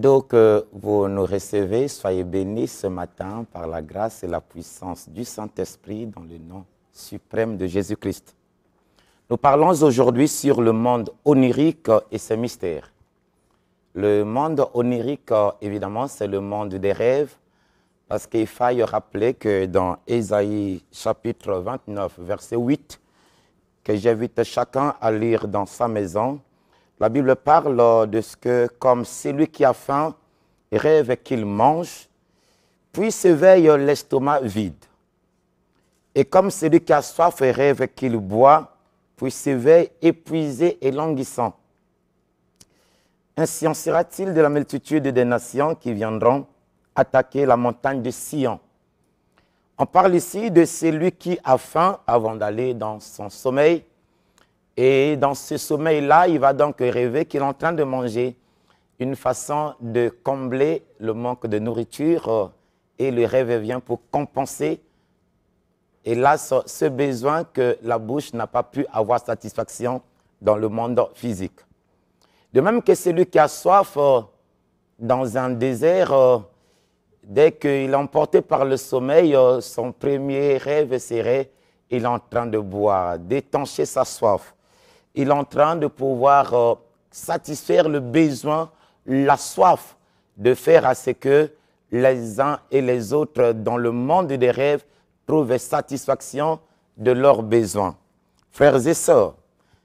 Donc, euh, vous nous recevez, soyez bénis ce matin par la grâce et la puissance du Saint-Esprit dans le nom suprême de Jésus-Christ. Nous parlons aujourd'hui sur le monde onirique et ses mystères. Le monde onirique, évidemment, c'est le monde des rêves, parce qu'il faille rappeler que dans Ésaïe chapitre 29, verset 8, que j'invite chacun à lire dans sa maison, la Bible parle de ce que, comme celui qui a faim rêve qu'il mange, puis s'éveille l'estomac vide. Et comme celui qui a soif rêve qu'il boit, puis s'éveille épuisé et languissant. Ainsi en sera-t-il de la multitude des nations qui viendront attaquer la montagne de Sion. On parle ici de celui qui a faim avant d'aller dans son sommeil, et dans ce sommeil-là, il va donc rêver qu'il est en train de manger. Une façon de combler le manque de nourriture euh, et le rêve vient pour compenser. Et ce besoin que la bouche n'a pas pu avoir satisfaction dans le monde physique. De même que celui qui a soif euh, dans un désert, euh, dès qu'il est emporté par le sommeil, son premier rêve serait il est en train de boire, d'étancher sa soif il est en train de pouvoir euh, satisfaire le besoin, la soif de faire à ce que les uns et les autres dans le monde des rêves trouvent satisfaction de leurs besoins. Frères et sœurs,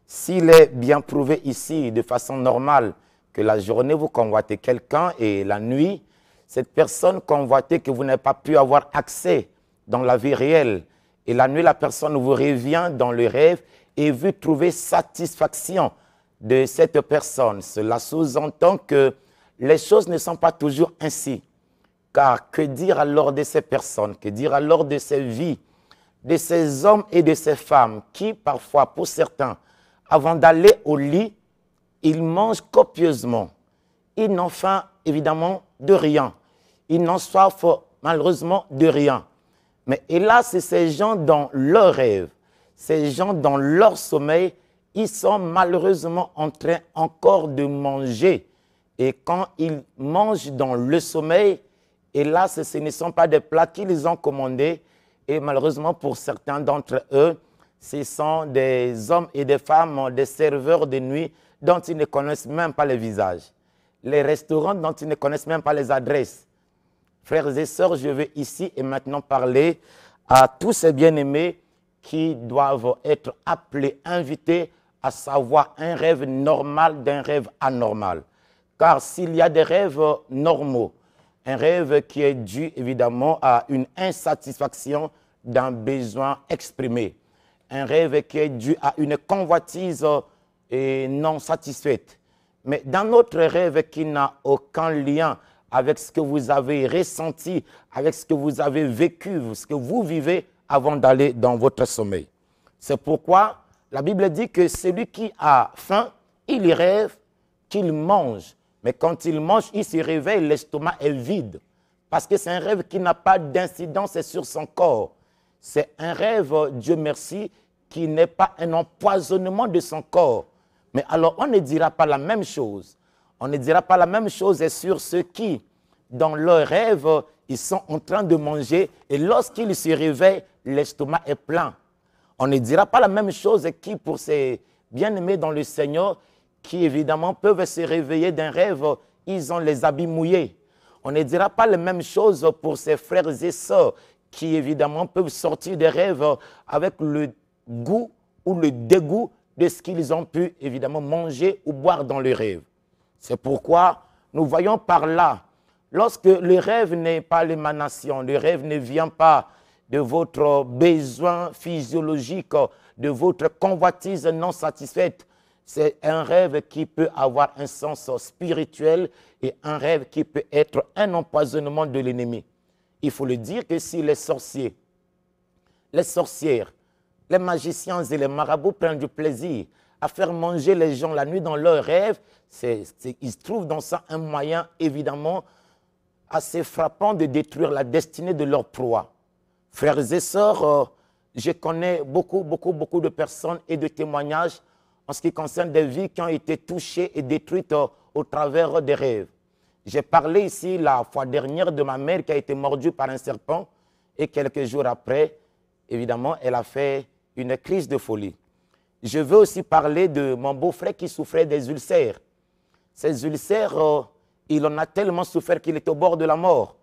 s'il est bien prouvé ici de façon normale que la journée vous convoitez quelqu'un et la nuit, cette personne convoitée que vous n'avez pas pu avoir accès dans la vie réelle, et la nuit la personne vous revient dans le rêve et veut trouver satisfaction de cette personne. Cela sous-entend que les choses ne sont pas toujours ainsi. Car que dire alors de ces personnes, que dire alors de ces vies, de ces hommes et de ces femmes qui, parfois, pour certains, avant d'aller au lit, ils mangent copieusement. Ils n'ont faim, évidemment, de rien. Ils n'ont soif, malheureusement, de rien. Mais hélas, c'est ces gens dans leurs rêve, ces gens, dans leur sommeil, ils sont malheureusement en train encore de manger. Et quand ils mangent dans le sommeil, hélas, ce, ne sont pas des plats qu'ils ont commandés. Et malheureusement, pour certains d'entre eux, ce sont des hommes et des femmes, des serveurs de nuit dont ils ne connaissent même pas les visages. Les restaurants dont ils ne connaissent même pas les adresses. Frères et sœurs, je vais ici et maintenant parler à tous ces bien-aimés qui doivent être appelés, invités à savoir un rêve normal d'un rêve anormal. Car s'il y a des rêves normaux, un rêve qui est dû évidemment à une insatisfaction d'un besoin exprimé, un rêve qui est dû à une convoitise euh, et non satisfaite. Mais dans notre rêve qui n'a aucun lien avec ce que vous avez ressenti, avec ce que vous avez vécu, ce que vous vivez, avant d'aller dans votre sommeil. C'est pourquoi la Bible dit que celui qui a faim, il rêve qu'il mange. Mais quand il mange, il se réveille, l'estomac est vide. Parce que c'est un rêve qui n'a pas d'incidence sur son corps. C'est un rêve, euh, Dieu merci, qui n'est pas un empoisonnement de son corps. Mais alors, on ne dira pas la même chose. On ne dira pas la même chose sur ceux qui, dans leur rêve, ils sont en train de manger et lorsqu'ils se réveillent, l'estomac est plein. On ne dira pas la même chose qui pour ces bien-aimés dans le Seigneur, qui évidemment peuvent se réveiller d'un rêve, ils ont les habits mouillés. On ne dira pas la même chose pour ces frères et sœurs, qui évidemment peuvent sortir des rêves avec le goût ou le dégoût de ce qu'ils ont pu évidemment manger ou boire dans le rêve. C'est pourquoi nous voyons par là, lorsque le rêve n'est pas l'émanation, le rêve ne vient pas de votre besoin physiologique, de votre convoitise non satisfaite. C'est un rêve qui peut avoir un sens spirituel et un rêve qui peut être un empoisonnement de l'ennemi. Il faut le dire que si les sorciers, les sorcières, les magiciens et les marabouts prennent du plaisir à faire manger les gens la nuit dans leurs rêves, ils trouvent dans ça un moyen évidemment assez frappant de détruire la destinée de leur proie. Frères et sœurs, euh, je connais beaucoup, beaucoup, beaucoup de personnes et de témoignages en ce qui concerne des vies qui ont été touchées et détruites euh, au travers des rêves. J'ai parlé ici la fois dernière de ma mère qui a été mordue par un serpent et quelques jours après, évidemment, elle a fait une crise de folie. Je veux aussi parler de mon beau-frère qui souffrait des ulcères. Ces ulcères, euh, il en a tellement souffert qu'il est au bord de la mort.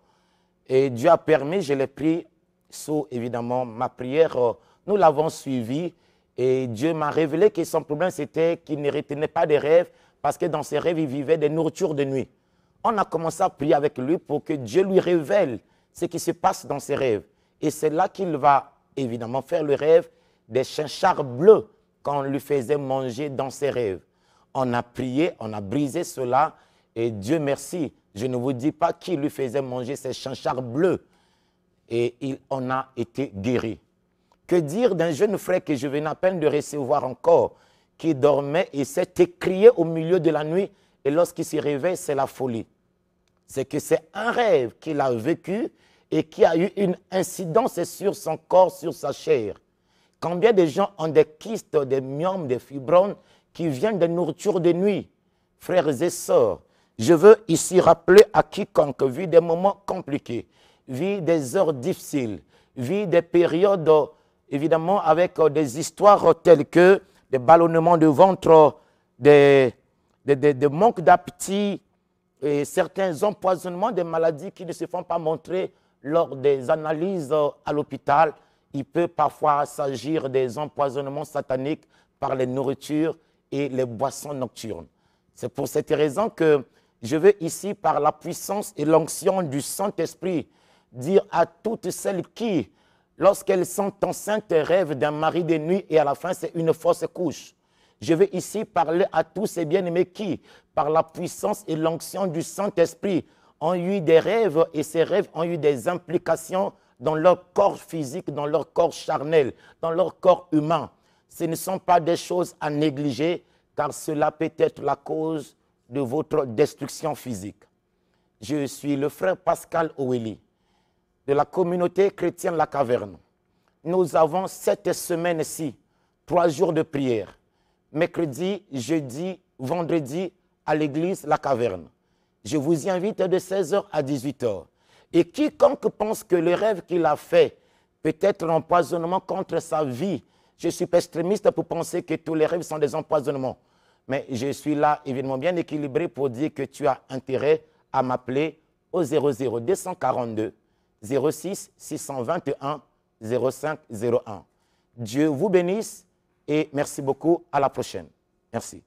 Et Dieu a permis, je l'ai pris sous, évidemment, ma prière. Euh, nous l'avons suivi et Dieu m'a révélé que son problème, c'était qu'il ne retenait pas des rêves parce que dans ses rêves, il vivait des nourritures de nuit. On a commencé à prier avec lui pour que Dieu lui révèle ce qui se passe dans ses rêves. Et c'est là qu'il va, évidemment, faire le rêve des chinchards bleus qu'on lui faisait manger dans ses rêves. On a prié, on a brisé cela. Et Dieu merci, je ne vous dis pas qui lui faisait manger ces chinchards bleus et il en a été guéri. Que dire d'un jeune frère que je venais à peine de recevoir encore, qui dormait et s'est écrié au milieu de la nuit, et lorsqu'il se réveille, c'est la folie. C'est que c'est un rêve qu'il a vécu et qui a eu une incidence sur son corps, sur sa chair. Combien de gens ont des kystes, des myomes, des fibromes qui viennent de nourritures de nuit Frères et sœurs, je veux ici rappeler à quiconque vit des moments compliqués vit des heures difficiles, vit des périodes, évidemment, avec euh, des histoires telles que des ballonnements de ventre, des, des, manques d'appétit, et certains empoisonnements, des maladies qui ne se font pas montrer lors des analyses euh, à l'hôpital. Il peut parfois s'agir des empoisonnements sataniques par les nourritures et les boissons nocturnes. C'est pour cette raison que je veux ici, par la puissance et l'onction du Saint-Esprit, dire à toutes celles qui, lorsqu'elles sont enceintes, rêvent d'un mari de nuit et à la fin, c'est une fausse couche. Je veux ici parler à tous ces bien-aimés qui, par la puissance et l'onction du Saint-Esprit, ont eu des rêves et ces rêves ont eu des implications dans leur corps physique, dans leur corps charnel, dans leur corps humain. Ce ne sont pas des choses à négliger car cela peut être la cause de votre destruction physique. Je suis le frère Pascal Oweli de la communauté chrétienne La Caverne. Nous avons cette semaine-ci trois jours de prière, mercredi, jeudi, vendredi, à l'église La Caverne. Je vous y invite de 16h à 18h. Et quiconque pense que le rêve qu'il a fait peut être un empoisonnement contre sa vie, je suis pas extrémiste pour penser que tous les rêves sont des empoisonnements. Mais je suis là, évidemment, bien équilibré pour dire que tu as intérêt à m'appeler au 00 242 06 621 05 01. Dieu vous bénisse et merci beaucoup. À la prochaine. Merci.